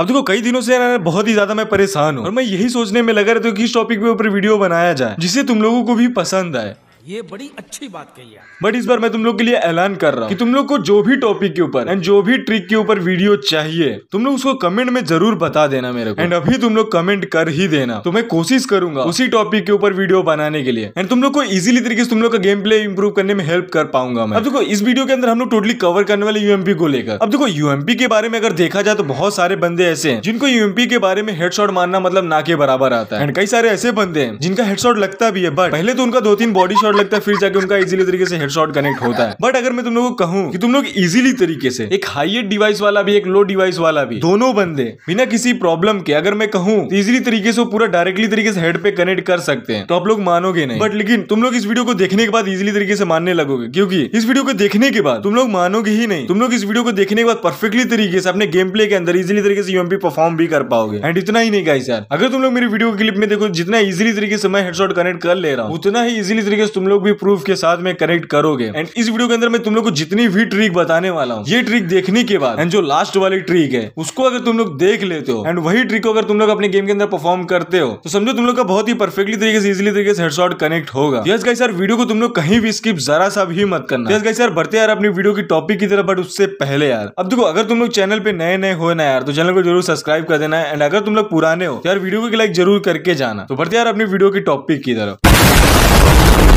अब देखो कई दिनों से यार बहुत ही ज्यादा मैं परेशान हूँ और मैं यही सोचने में लगा रहता हूँ कि इस टॉपिक के ऊपर वीडियो बनाया जाए जिसे तुम लोगों को भी पसंद आए ये बड़ी अच्छी बात कही है बट इस बार मैं तुम लोग के लिए ऐलान कर रहा हूँ कि तुम लोग को जो भी टॉपिक के ऊपर एंड जो भी ट्रिक के ऊपर वीडियो चाहिए तुम लोग उसको कमेंट में जरूर बता देना मेरे को एंड अभी तुम लोग कमेंट कर ही देना तो मैं कोशिश करूंगा उसी टॉपिक के ऊपर वीडियो बनाने के लिए एंड तुम लोग को इजीली तरीके से तुम लोग का गेम प्ले इम्प्रूव करने में हेल्प कर पाऊंगा मैं अब देखो इस वीडियो के अंदर हम लोग टोटली कवर करने वाले यूएमपी को लेकर अब देखो यूएमपी के बारे में अगर देखा जाए तो बहुत सारे बंदे ऐसे हैं जिनको यूएमपी के बारे में हेडशॉट मारना मतलब ना के बराबर आता है एंड कई सारे ऐसे बंदे हैं जिनका हेडशॉट लगता भी है बट पहले तो उनका दो तीन बॉडी शॉट लगता है फिर जाके उनका इजीली तरीके से हेडशॉट कनेक्ट होता है बट अगर मैं तुम लोग को कहूँ कि तुम लोग इजीली तरीके से एक हाइएट डिवाइस वाला भी एक लो डिवाइस वाला भी दोनों बंदे बिना किसी प्रॉब्लम के अगर मैं कहूँ तो इजीली तरीके से पूरा डायरेक्टली तरीके से हेड पे कनेक्ट कर सकते हैं तो आप लोग मानोगे नहीं बट लेकिन तुम लोग इस वीडियो को देखने के बाद इजिली तरीके से मानने लगोगे क्योंकि इस वीडियो को देखने के बाद तुम लोग मानोगे ही नहीं तुम लोग इस वीडियो को देखने के बाद परफेक्टली तरीके से अपने गेम प्ले के अंदर इजिली तरीके से यूएमपी परफॉर्म भी कर पाओगे एंड इतना ही नहीं गाइस यार अगर तुम लोग मेरी वीडियो क्लिप में देखो जितना इजिली तरीके से मैं हेडशॉट कनेक्ट कर ले रहा हूँ उतना ही इजिली तरीके से तुम लोग भी प्रूफ के साथ में कनेक्ट करोगे एंड इस वीडियो के अंदर मैं तुम लोग को जितनी भी ट्रिक बताने वाला हूँ ये ट्रिक देखने के बाद एंड जो लास्ट वाली ट्रिक है उसको अगर तुम लोग देख लेते हो एंड वही ट्रिक अगर तुम लोग अपने गेम के अंदर परफॉर्म करते हो तो समझो तुम लोग का बहुत ही परफेक्टली तरीके से इजिली तरीके से हेडशॉट कनेक्ट होगा यस गाइस यार वीडियो को तुम लोग कहीं भी स्किप जरा सा भी मत करना यस गाइस यार बढ़ते यार अपनी वीडियो की टॉपिक की तरफ बट उससे पहले यार अब देखो अगर तुम लोग चैनल पे नए नए हो ना यार तो चैनल को जरूर सब्सक्राइब कर देना एंड अगर तुम लोग पुराने हो तो यार वीडियो को लाइक जरूर करके जाना तो बढ़ते यार अपनी वीडियो की टॉपिक की तरफ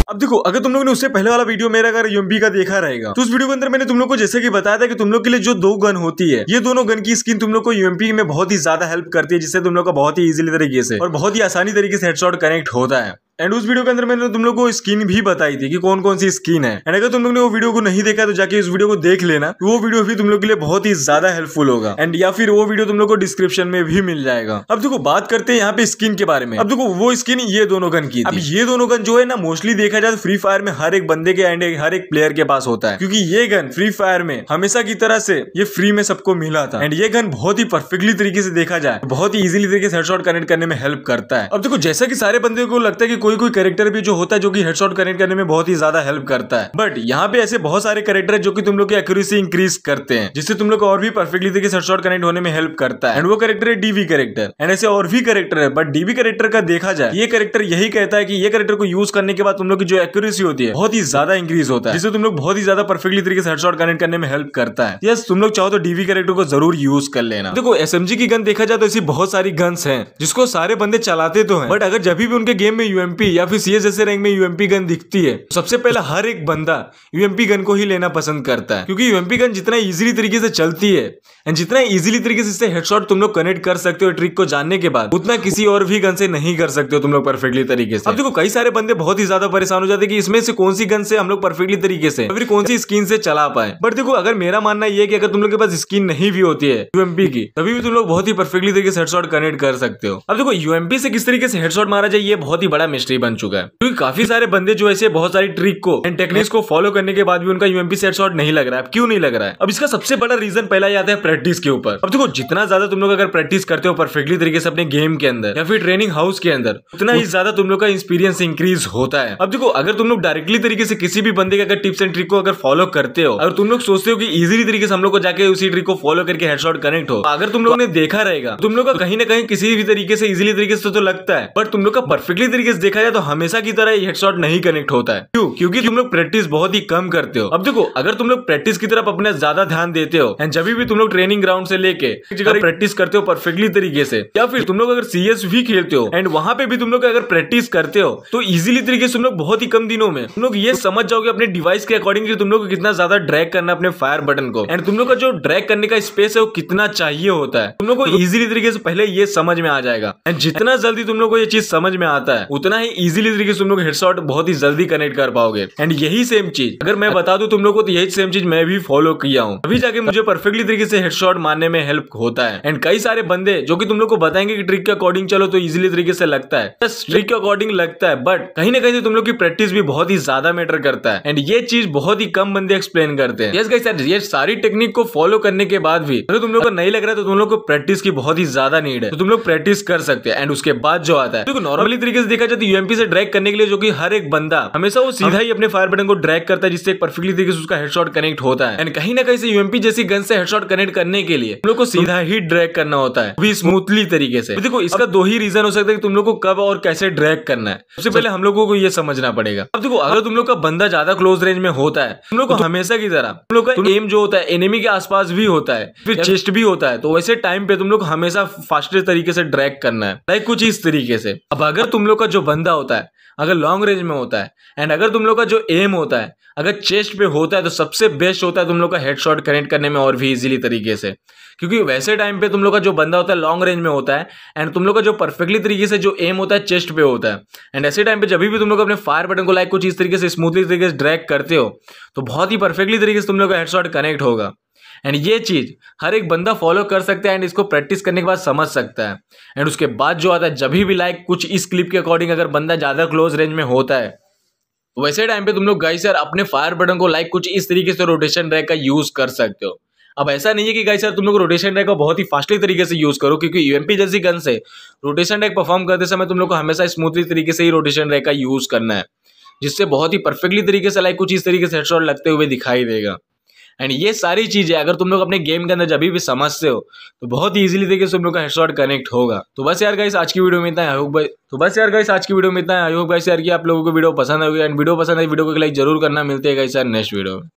अब देखो अगर तुम लोगों ने उससे पहले वाला वीडियो मेरा अगर यूएमपी का देखा रहेगा तो उस वीडियो के अंदर मैंने तुम लोग को जैसे कि बताया था कि तुम लोग के लिए जो दो गन होती है ये दोनों गन की स्किन तुम लोग को यूएमपी में बहुत ही ज्यादा हेल्प करती है जिससे तुम लोग का बहुत ही इजिली तरीके से और बहुत ही आसानी तरीके से हेडशॉट कनेक्ट होता है एंड उस वीडियो के अंदर मैंने तुम लोग को स्किन भी बताई थी कि कौन कौन सी स्किन है एंड अगर तुम लोग ने वो वीडियो को नहीं देखा तो जाके उस वीडियो को देख लेना तो वो वीडियो भी तुम लोग के लिए बहुत ही ज्यादा हेल्पफुल होगा एंड या फिर वो वीडियो तुम लोग को डिस्क्रिप्शन में भी मिल जाएगा अब देखो बात करते हैं यहाँ पे स्किन के बारे में अब देखो वो स्किन ये दोनों गन की अब ये दोनों गन जो है ना मोस्टली देखा जाए फ्री तो फायर में हर एक बंदे के एंड हर एक प्लेयर के पास होता है क्योंकि ये गन फ्री फायर में हमेशा की तरह से ये फ्री में सबको मिला था एंड ये गन बहुत ही परफेक्टली तरीके से देखा जाए बहुत ही इजिली तरीके से हेडशॉट कनेक्ट करने में हेल्प करता है अब देखो जैसा की सारे बंदे को लगता है की कोई कोई कोई कैरेक्टर भी जो होता है जो कि हेडशॉट कनेक्ट करने में बहुत ही ज्यादा हेल्प करता है बट यहाँ पे ऐसे बहुत सारे कैरेक्टर है जो कि तुम लोग की एक्यूरेसी इंक्रीज करते हैं जिससे तुम लोग और भी परफेक्टली तरीके से हेडशॉट कनेक्ट होने में हेल्प करता है एंड वो करेक्टर है डीवी करेक्टर एंड ऐसे और भी करेक्टर है बट डीवी करेक्टर का देखा जाए ये करेक्टर यही कहता है कि ये करेक्टर को यूज करने के बाद तुम लोग की जो एक्यूरेसी होती है बहुत ही ज्यादा इंक्रीज होता है जिससे तुम लोग बहुत ही ज्यादा परफेक्टली तरीके से हेडशॉट कनेक्ट करने में हेल्प करता है यस तुम लोग चाहो तो डीवी करेक्टर को जरूर यूज कर लेना देखो एस की गन देखा जाए तो ऐसी बहुत सारी गन्स है जिसको सारे बंदे चलाते तो है बट अगर जब भी उनके गेम में यूएम यूएमपी या फिर सीए जैसे रैंक में यूएमपी गन दिखती है तो सबसे पहले हर एक बंदा यूएमपी गन को ही लेना पसंद करता है क्योंकि यूएमपी गन जितना इजीली तरीके से चलती है एंड जितना इजीली तरीके से इससे हेडशॉट तुम लोग कनेक्ट कर सकते हो ट्रिक को जानने के बाद उतना किसी और भी गन से नहीं कर सकते हो तुम लोग परफेक्टली तरीके से अब देखो कई सारे बंदे बहुत ही ज्यादा परेशान हो जाते हैं कि इसमें से कौन सी गन से हम लोग परफेक्टली तरीके से फिर कौन सी स्किन से चला पाए बट देखो अगर मेरा मानना यह कि अगर तुम लोग के पास स्किन नहीं भी होती है यूएमपी की तभी भी तुम लोग बहुत ही परफेक्टली तरीके से हेडशॉट कनेक्ट कर सकते हो अब देखो यूएमपी से किस तरीके से हेडशॉट मारा जाए ये बहुत ही बड़ा हिस्ट्री बन चुका है क्योंकि काफी सारे बंदे जो ऐसे बहुत सारी ट्रिक को एंड टेक्निक्स को फॉलो करने के बाद भी उनका यूएमपी सेट शॉट नहीं लग रहा है क्यों नहीं लग रहा है अब इसका सबसे बड़ा रीजन पहला आता है प्रैक्टिस के ऊपर अब देखो जितना ज्यादा तुम लोग अगर प्रैक्टिस करते हो परफेक्टली तरीके से अपने गेम के अंदर या फिर ट्रेनिंग हाउस के अंदर उतना ही ज्यादा तुम लोग का एक्सपीरियंस इंक्रीज होता है अब देखो अगर तुम लोग डायरेक्टली तरीके से किसी भी बंदे के अगर टिप्स एंड ट्रिक को अगर फॉलो करते हो और तुम लोग सोचते हो कि इजीली तरीके से हम लोग को जाके उसी ट्रिक को फॉलो करके हेडशॉट कनेक्ट हो अगर तुम लोगों ने देखा रहेगा तुम लोग का कहीं ना कहीं किसी भी तरीके से इजिली तरीके से तो लगता है पर तुम लोग का परफेक्टली तरीके से देखा जाए तो हमेशा की तरह ये हेडशॉट नहीं कनेक्ट होता है क्यों क्योंकि तुम लोग प्रैक्टिस बहुत ही कम करते हो अब देखो अगर तुम लोग प्रैक्टिस की तरफ अपने ज्यादा ध्यान देते हो एंड जब भी तुम लोग ट्रेनिंग ग्राउंड से लेके जगह प्रैक्टिस करते हो परफेक्टली तरीके से या फिर तुम लोग अगर सीएस भी खेलते हो एंड वहाँ पे भी तुम लोग अगर प्रैक्टिस करते हो तो इजिली तरीके से तुम लोग बहुत ही कम दिनों में तुम लोग ये समझ जाओगे अपने डिवाइस के अकॉर्डिंग तुम लोग कितना ज्यादा ड्रैग करना अपने फायर बटन को एंड तुम लोग का जो ड्रैग करने का स्पेस है वो कितना चाहिए होता है तुम लोग को इजिली तरीके से पहले ये समझ में आ जाएगा एंड जितना जल्दी तुम लोग को ये चीज समझ में आता है उतना इतना ही इजीली तरीके से तुम लोग हेडशॉट बहुत ही जल्दी कनेक्ट कर पाओगे एंड यही सेम चीज अगर मैं बता दू तुम लोग को तो यही सेम चीज मैं भी फॉलो किया हूँ अभी जाके मुझे परफेक्टली तरीके से हेडशॉट मारने में हेल्प होता है एंड कई सारे बंदे जो की तुम लोग को बताएंगे की ट्रिक के अकॉर्डिंग चलो तो इजिली तरीके से लगता है ट्रिक के अकॉर्डिंग लगता है बट कहीं ना कहीं तुम लोग की प्रैक्टिस भी बहुत ही ज्यादा मैटर करता है एंड ये चीज बहुत ही कम बंदे एक्सप्लेन करते हैं yes, guys, ये सारी टेक्निक को फॉलो करने के बाद भी अगर तुम लोग को नहीं लग रहा है तो तुम लोग को प्रैक्टिस की बहुत ही ज्यादा नीड है तो तुम लोग प्रैक्टिस कर सकते हैं एंड उसके बाद जो आता है तो नॉर्मली तरीके से देखा जाए तो यूएमपी से ड्रैग करने के लिए जो कि हर एक बंदा हमेशा वो सीधा ही अपने फायर बटन को ड्रैग करता है जिससे परफेक्टली तरीके से उसका हेडशॉट कनेक्ट होता है एंड कहीं ना कहीं से यूएमपी जैसी गन से हेडशॉट कनेक्ट करने के लिए तुम लोग को सीधा ही ड्रैग करना होता है भी स्मूथली तरीके से देखो इसका दो ही रीजन हो सकता है कि तुम लोग को कब और कैसे ड्रैग करना है सबसे पहले हम लोगों को यह समझना पड़ेगा अब देखो अगर तुम लोग का बंदा ज्यादा क्लोज रेंज में होता है तुम लोग को तो हमेशा की तरह तुम लोग का एम तो जो होता है एनिमी के आसपास भी होता है फिर चेस्ट भी होता है तो वैसे टाइम पे तुम लोग हमेशा फास्टेस्ट तरीके से ड्रैग करना है लाइक कुछ इस तरीके से अब अगर तुम लोग का जो बंदा बंदा होता है अगर लॉन्ग रेंज में होता है एंड अगर तुम लोग का जो एम होता है अगर चेस्ट पे होता है तो सबसे बेस्ट होता है तुम लोग का हेडशॉट कनेक्ट करने में और भी इजीली तरीके से क्योंकि वैसे टाइम पे तुम लोग का जो बंदा होता है लॉन्ग रेंज में होता है एंड तुम लोग का जो परफेक्टली तरीके से जो एम होता है चेस्ट पे होता है एंड ऐसे टाइम पे जब भी तुम लोग अपने फायर बटन को लाइक कुछ इस तरीके से स्मूथली तरीके से ड्रैक करते हो तो बहुत ही परफेक्टली तरीके से तुम लोग का हेडशॉट कनेक्ट होगा एंड ये चीज़ हर एक बंदा फॉलो कर सकता है एंड इसको प्रैक्टिस करने के बाद समझ सकता है एंड उसके बाद जो आता है जब भी लाइक कुछ इस क्लिप के अकॉर्डिंग अगर बंदा ज़्यादा क्लोज रेंज में होता है तो वैसे टाइम पे तुम लोग गाइस सर अपने फायर बटन को लाइक कुछ इस तरीके से रोटेशन रैक का यूज़ कर सकते हो अब ऐसा नहीं है कि गाइस सर तुम लोग रोटेशन रैक का बहुत ही फास्टली तरीके से यूज़ करो क्योंकि यूएमपी जैसी गन से रोटेशन रैक परफॉर्म करते समय तुम लोग को हमेशा स्मूथली तरीके से ही रोटेशन रैक का यूज़ करना है जिससे बहुत ही परफेक्टली तरीके से लाइक कुछ इस तरीके से हेडशॉट लगते हुए दिखाई देगा एंड ये सारी चीज़ें अगर तुम लोग अपने गेम के अंदर जब भी समझते हो तो बहुत इजीली देखिए तुम लोग का हेडशॉट कनेक्ट होगा तो बस यार गाइस आज की वीडियो में इतना है आयोग भाई तो बस यार गाइस आज की वीडियो में इतना है आयोग भाई यार की आप लोगों को वीडियो पसंद होगी एंड वीडियो पसंद आई वीडियो को लाइक जरूर करना मिलते हैं गाइस यार नेक्स्ट वीडियो में